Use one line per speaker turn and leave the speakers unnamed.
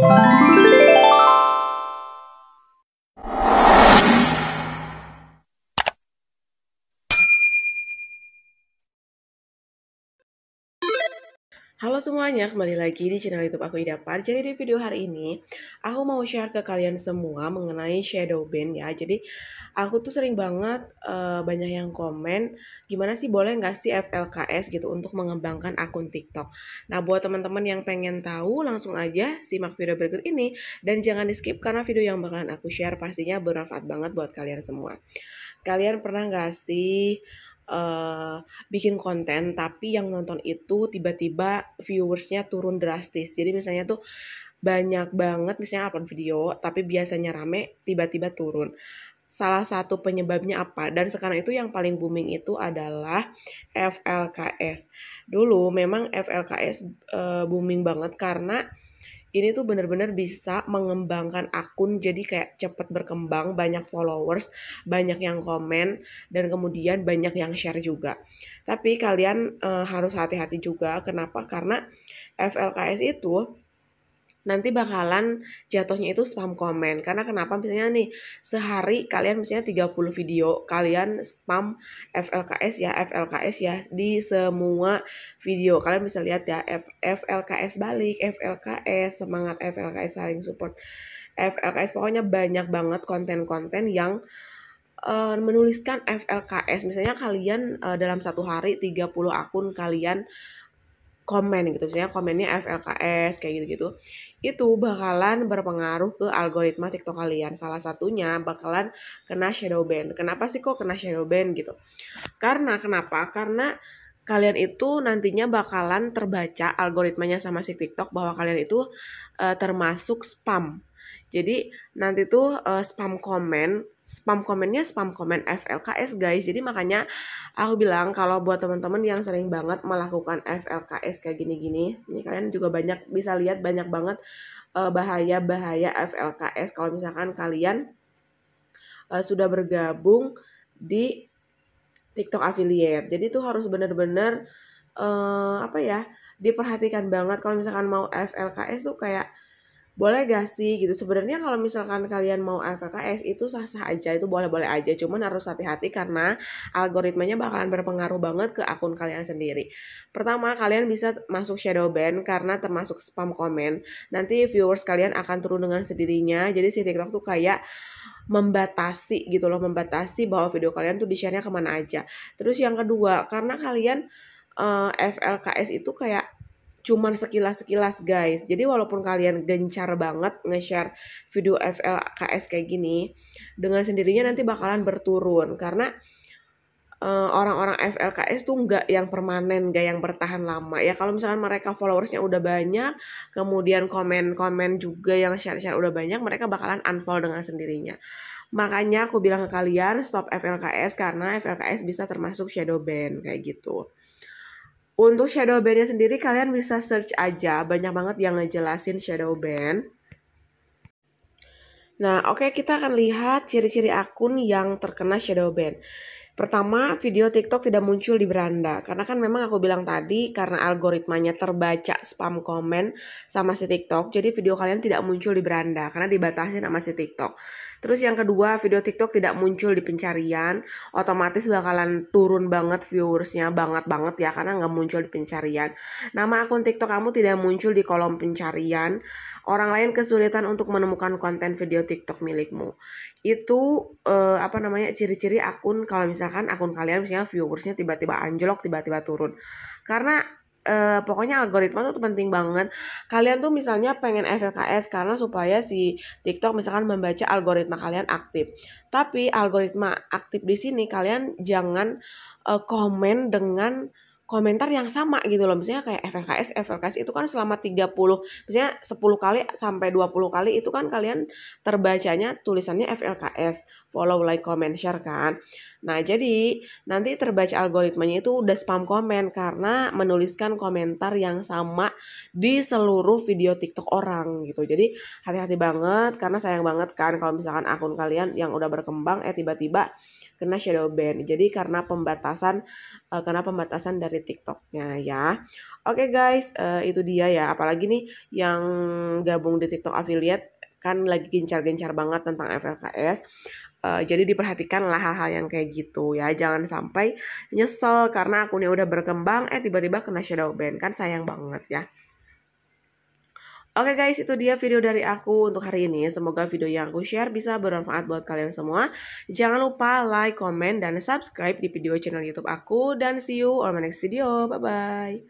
Bye. Halo semuanya, kembali lagi di channel YouTube aku Ida Idapar. Jadi di video hari ini, aku mau share ke kalian semua mengenai shadow ban ya. Jadi aku tuh sering banget uh, banyak yang komen, gimana sih boleh nggak sih FLKS gitu untuk mengembangkan akun TikTok. Nah buat teman-teman yang pengen tahu, langsung aja simak video berikut ini dan jangan di skip karena video yang bakalan aku share pastinya bermanfaat banget buat kalian semua. Kalian pernah nggak sih Eh, bikin konten tapi yang nonton itu tiba-tiba viewersnya turun drastis jadi misalnya tuh banyak banget misalnya upload video tapi biasanya rame tiba-tiba turun salah satu penyebabnya apa dan sekarang itu yang paling booming itu adalah FLKS dulu memang FLKS uh, eh, booming banget karena ini tuh bener-bener bisa mengembangkan akun jadi kayak cepet berkembang, banyak followers, banyak yang komen, dan kemudian banyak yang share juga. Tapi kalian uh, harus hati-hati juga, kenapa? Karena FLKS itu nanti bakalan jatuhnya itu spam komen karena kenapa misalnya nih sehari kalian misalnya 30 video kalian spam FLKS ya FLKS ya di semua video kalian bisa lihat ya FLKS balik FLKS semangat FLKS saling support FLKS pokoknya banyak banget konten-konten yang uh, menuliskan FLKS misalnya kalian uh, dalam satu hari 30 akun kalian komen gitu misalnya komennya FLKS kayak gitu-gitu itu bakalan berpengaruh ke algoritma TikTok kalian salah satunya bakalan kena shadow ban kenapa sih kok kena shadow ban gitu karena kenapa karena kalian itu nantinya bakalan terbaca algoritmanya sama si TikTok bahwa kalian itu uh, termasuk spam jadi nanti tuh uh, spam komen spam komennya spam komen FLKS guys jadi makanya aku bilang kalau buat teman-teman yang sering banget melakukan FLKS kayak gini-gini ini kalian juga banyak bisa lihat banyak banget uh, bahaya-bahaya FLKS kalau misalkan kalian uh, sudah bergabung di TikTok affiliate jadi tuh harus bener-bener uh, apa ya diperhatikan banget kalau misalkan mau FLKS tuh kayak boleh gak sih gitu sebenarnya kalau misalkan kalian mau FKKS itu sah-sah aja itu boleh-boleh aja cuman harus hati-hati karena algoritmanya bakalan berpengaruh banget ke akun kalian sendiri pertama kalian bisa masuk shadow ban karena termasuk spam komen nanti viewers kalian akan turun dengan sendirinya jadi si TikTok tuh kayak membatasi gitu loh membatasi bahwa video kalian tuh di share kemana aja terus yang kedua karena kalian uh, eh, FLKS itu kayak cuman sekilas-sekilas guys. Jadi walaupun kalian gencar banget nge-share video FLKS kayak gini, dengan sendirinya nanti bakalan berturun karena orang eh, orang-orang FLKS tuh nggak yang permanen, nggak yang bertahan lama. Ya kalau misalkan mereka followersnya udah banyak, kemudian komen-komen juga yang share-share udah banyak, mereka bakalan unfollow dengan sendirinya. Makanya aku bilang ke kalian stop FLKS karena FLKS bisa termasuk shadow ban kayak gitu. Untuk shadow bandnya sendiri kalian bisa search aja, banyak banget yang ngejelasin shadow band. Nah, oke okay, kita akan lihat ciri-ciri akun yang terkena shadow band. Pertama, video TikTok tidak muncul di beranda. Karena kan memang aku bilang tadi, karena algoritmanya terbaca spam komen sama si TikTok, jadi video kalian tidak muncul di beranda karena dibatasi sama si TikTok. Terus yang kedua, video TikTok tidak muncul di pencarian, otomatis bakalan turun banget viewersnya, banget banget ya karena nggak muncul di pencarian. Nama akun TikTok kamu tidak muncul di kolom pencarian. Orang lain kesulitan untuk menemukan konten video TikTok milikmu. Itu eh, apa namanya ciri-ciri akun kalau misalkan akun kalian misalnya viewersnya tiba-tiba anjlok, tiba-tiba turun. Karena Uh, pokoknya algoritma tuh penting banget. Kalian tuh misalnya pengen FLKS karena supaya si TikTok misalkan membaca algoritma kalian aktif. Tapi algoritma aktif di sini kalian jangan uh, komen dengan komentar yang sama gitu loh misalnya kayak FLKS FLKS itu kan selama 30 misalnya 10 kali sampai 20 kali itu kan kalian terbacanya tulisannya FLKS follow, like, comment, share kan. Nah, jadi nanti terbaca algoritmanya itu udah spam komen karena menuliskan komentar yang sama di seluruh video TikTok orang gitu. Jadi hati-hati banget karena sayang banget kan kalau misalkan akun kalian yang udah berkembang eh tiba-tiba kena shadow ban. Jadi karena pembatasan uh, karena pembatasan dari TikToknya ya. Oke okay, guys, uh, itu dia ya. Apalagi nih yang gabung di TikTok affiliate kan lagi gencar-gencar banget tentang FLKS. Uh, jadi lah hal-hal yang kayak gitu ya. Jangan sampai nyesel karena akunnya udah berkembang eh tiba-tiba kena shadow ban kan sayang banget ya. Oke okay guys, itu dia video dari aku untuk hari ini. Semoga video yang aku share bisa bermanfaat buat kalian semua. Jangan lupa like, comment, dan subscribe di video channel YouTube aku. Dan see you on my next video. Bye-bye.